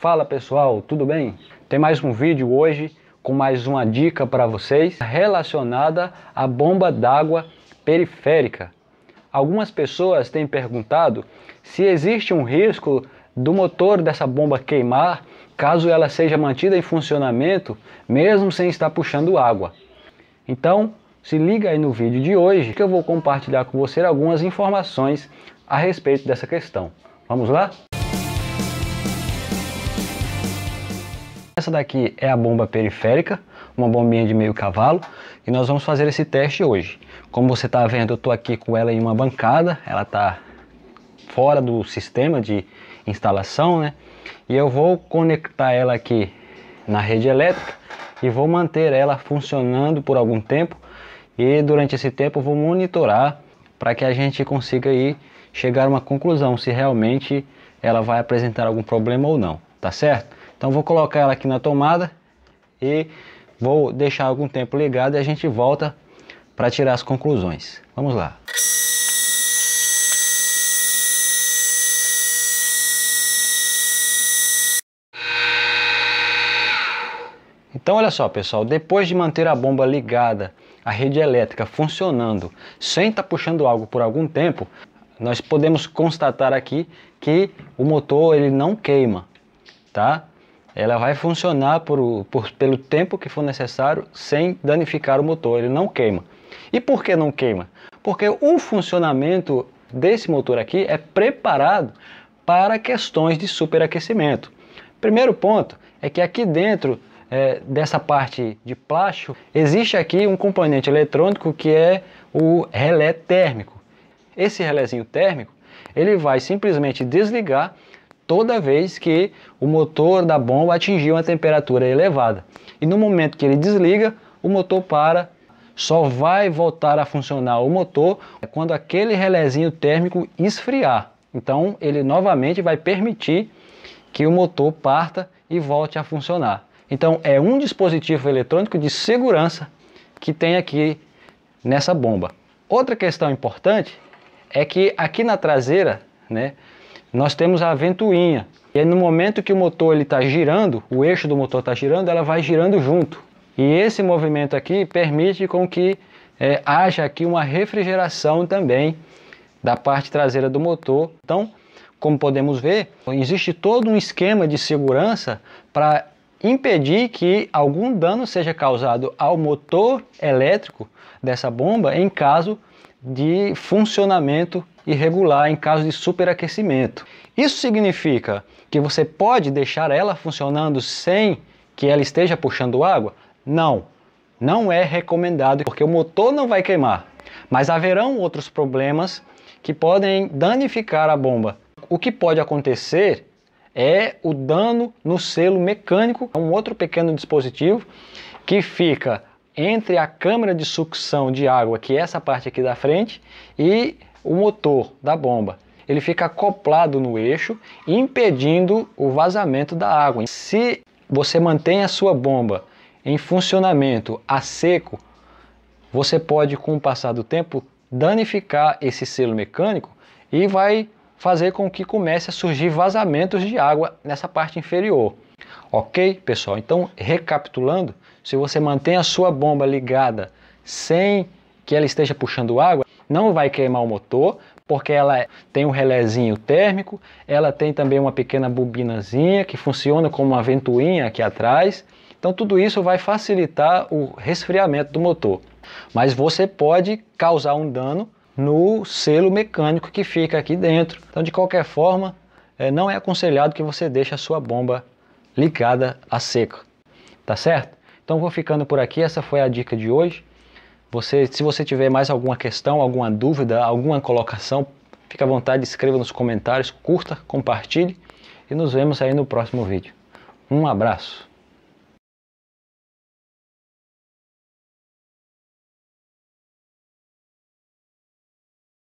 Fala pessoal, tudo bem? Tem mais um vídeo hoje com mais uma dica para vocês relacionada à bomba d'água periférica. Algumas pessoas têm perguntado se existe um risco do motor dessa bomba queimar caso ela seja mantida em funcionamento mesmo sem estar puxando água. Então, se liga aí no vídeo de hoje que eu vou compartilhar com você algumas informações a respeito dessa questão. Vamos lá? Essa daqui é a bomba periférica, uma bombinha de meio cavalo, e nós vamos fazer esse teste hoje. Como você está vendo, eu estou aqui com ela em uma bancada, ela está fora do sistema de instalação, né? E eu vou conectar ela aqui na rede elétrica e vou manter ela funcionando por algum tempo e durante esse tempo vou monitorar para que a gente consiga aí chegar a uma conclusão se realmente ela vai apresentar algum problema ou não, tá certo? Então vou colocar ela aqui na tomada e vou deixar algum tempo ligado e a gente volta para tirar as conclusões. Vamos lá. Então olha só pessoal, depois de manter a bomba ligada, a rede elétrica funcionando, sem estar tá puxando algo por algum tempo, nós podemos constatar aqui que o motor ele não queima, tá? ela vai funcionar por, por, pelo tempo que for necessário sem danificar o motor, ele não queima. E por que não queima? Porque o funcionamento desse motor aqui é preparado para questões de superaquecimento. Primeiro ponto é que aqui dentro é, dessa parte de plástico existe aqui um componente eletrônico que é o relé térmico. Esse relézinho térmico ele vai simplesmente desligar toda vez que o motor da bomba atingiu uma temperatura elevada. E no momento que ele desliga, o motor para, só vai voltar a funcionar o motor é quando aquele relézinho térmico esfriar. Então ele novamente vai permitir que o motor parta e volte a funcionar. Então é um dispositivo eletrônico de segurança que tem aqui nessa bomba. Outra questão importante é que aqui na traseira, né, nós temos a ventoinha. E aí, no momento que o motor está girando, o eixo do motor está girando, ela vai girando junto. E esse movimento aqui permite com que é, haja aqui uma refrigeração também da parte traseira do motor. Então, como podemos ver, existe todo um esquema de segurança para impedir que algum dano seja causado ao motor elétrico dessa bomba em caso de funcionamento irregular em caso de superaquecimento. Isso significa que você pode deixar ela funcionando sem que ela esteja puxando água? Não, não é recomendado porque o motor não vai queimar. Mas haverão outros problemas que podem danificar a bomba. O que pode acontecer é o dano no selo mecânico, um outro pequeno dispositivo que fica entre a câmara de sucção de água, que é essa parte aqui da frente, e o motor da bomba. Ele fica acoplado no eixo, impedindo o vazamento da água. Se você mantém a sua bomba em funcionamento a seco, você pode, com o passar do tempo, danificar esse selo mecânico e vai fazer com que comece a surgir vazamentos de água nessa parte inferior. Ok, pessoal? Então, recapitulando, se você mantém a sua bomba ligada sem que ela esteja puxando água, não vai queimar o motor, porque ela tem um relézinho térmico, ela tem também uma pequena bobinazinha que funciona como uma ventoinha aqui atrás. Então tudo isso vai facilitar o resfriamento do motor. Mas você pode causar um dano no selo mecânico que fica aqui dentro. Então de qualquer forma, eh, não é aconselhado que você deixe a sua bomba ligada a seca, tá certo? Então vou ficando por aqui, essa foi a dica de hoje. Você, se você tiver mais alguma questão, alguma dúvida, alguma colocação, fique à vontade, escreva nos comentários, curta, compartilhe e nos vemos aí no próximo vídeo. Um abraço!